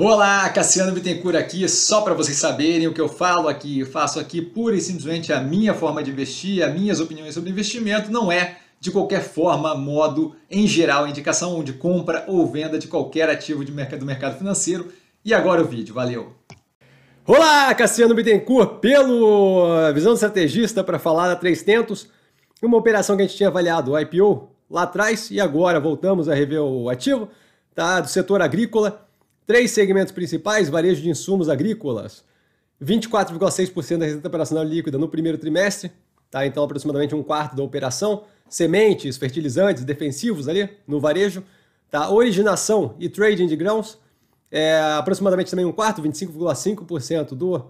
Olá, Cassiano Bittencourt aqui, só para vocês saberem o que eu falo aqui, eu faço aqui pura e simplesmente a minha forma de investir, as minhas opiniões sobre investimento, não é de qualquer forma, modo, em geral, indicação de compra ou venda de qualquer ativo de mercado, do mercado financeiro. E agora o vídeo, valeu! Olá, Cassiano Bittencourt, pelo eh, Visão Estrategista para falar da 300, uma operação que a gente tinha avaliado, o IPO, lá atrás, e agora voltamos a rever o ativo tá, do setor agrícola, Três segmentos principais: varejo de insumos agrícolas, 24,6% da receita operacional líquida no primeiro trimestre, tá? Então aproximadamente um quarto da operação. Sementes, fertilizantes, defensivos ali no varejo, tá? Originação e trading de grãos, é, aproximadamente também um quarto, 25,5% do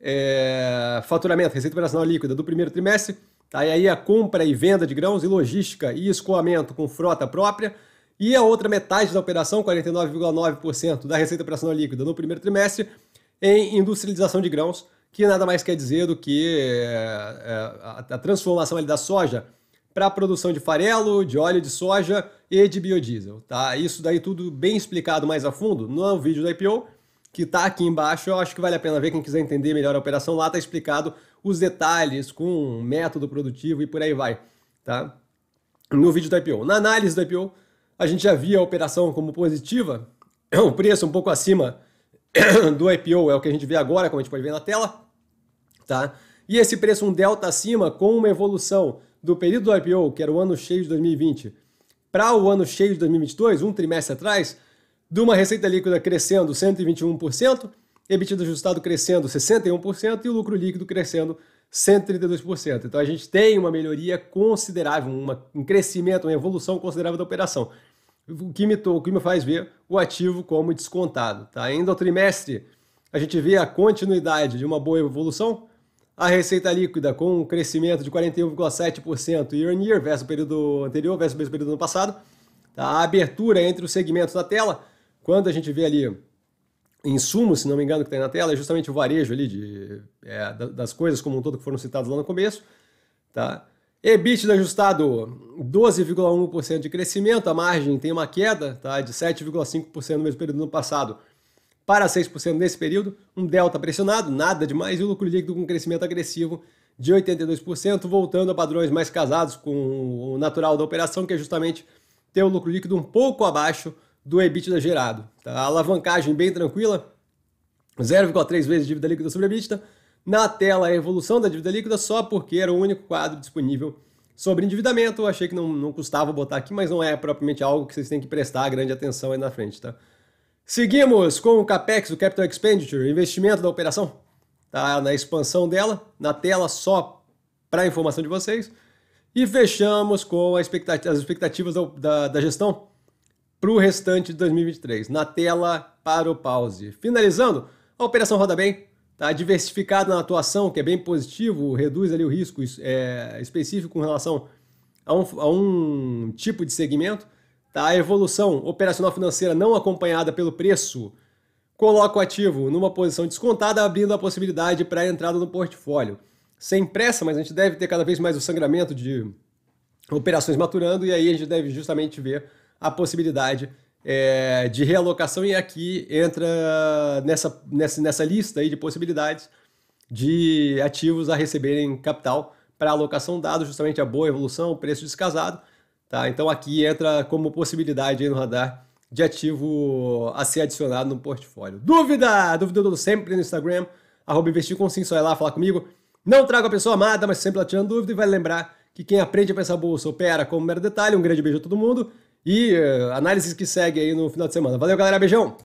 é, faturamento, receita operacional líquida do primeiro trimestre. Tá? E aí a compra e venda de grãos e logística e escoamento com frota própria e a outra metade da operação, 49,9% da receita operacional líquida no primeiro trimestre, em industrialização de grãos, que nada mais quer dizer do que é, é, a transformação da soja para a produção de farelo, de óleo de soja e de biodiesel. Tá? Isso daí tudo bem explicado mais a fundo no vídeo da IPO, que está aqui embaixo. Eu acho que vale a pena ver, quem quiser entender melhor a operação, lá está explicado os detalhes com método produtivo e por aí vai. Tá? No vídeo da IPO. Na análise da IPO, a gente já via a operação como positiva, o é preço um pouco acima do IPO é o que a gente vê agora, como a gente pode ver na tela, tá? E esse preço um delta acima com uma evolução do período do IPO, que era o ano cheio de 2020, para o ano cheio de 2022, um trimestre atrás, de uma receita líquida crescendo 121%, EBITDA ajustado crescendo 61% e o lucro líquido crescendo 132%. Então a gente tem uma melhoria considerável, um crescimento, uma evolução considerável da operação. O que, me, o que me faz ver o ativo como descontado. Tá? Ainda ao trimestre, a gente vê a continuidade de uma boa evolução. A receita líquida com um crescimento de 41,7% year on year versus o período anterior, versus o mesmo período do ano passado. Tá? A abertura entre os segmentos da tela, quando a gente vê ali insumo, se não me engano, que está na tela, é justamente o varejo ali de, é, das coisas como um todo que foram citadas lá no começo. Tá? EBITDA ajustado, 12,1% de crescimento, a margem tem uma queda tá? de 7,5% no mesmo período do ano passado para 6% nesse período, um delta pressionado, nada demais, e o lucro líquido com crescimento agressivo de 82%, voltando a padrões mais casados com o natural da operação, que é justamente ter o lucro líquido um pouco abaixo do EBITDA gerado. Tá? A alavancagem bem tranquila, 0,3 vezes dívida líquida sobre EBITDA. Na tela, a evolução da dívida líquida só porque era o único quadro disponível sobre endividamento. Eu achei que não, não custava botar aqui, mas não é propriamente algo que vocês têm que prestar grande atenção aí na frente, tá? Seguimos com o CAPEX, o Capital Expenditure, investimento da operação, tá? Na expansão dela, na tela só para informação de vocês. E fechamos com expectativa, as expectativas da, da, da gestão, para o restante de 2023. Na tela, para o pause. Finalizando, a operação roda bem, tá diversificada na atuação, que é bem positivo, reduz ali o risco é, específico com relação a um, a um tipo de segmento. Tá? A evolução operacional financeira não acompanhada pelo preço coloca o ativo numa posição descontada, abrindo a possibilidade para a entrada no portfólio. Sem pressa, mas a gente deve ter cada vez mais o sangramento de operações maturando e aí a gente deve justamente ver a possibilidade é, de realocação e aqui entra nessa, nessa, nessa lista aí de possibilidades de ativos a receberem capital para alocação, dado justamente a boa evolução, o preço descasado. Tá? Então aqui entra como possibilidade no radar de ativo a ser adicionado no portfólio. Dúvida? Dúvida todo sempre no Instagram, arroba investir com sim, só ir lá falar comigo. Não trago a pessoa amada, mas sempre ela tirando dúvida e vai lembrar que quem aprende a pensar bolsa opera como mero detalhe. Um grande beijo a todo mundo e eh, análises que seguem aí no final de semana. Valeu, galera. Beijão!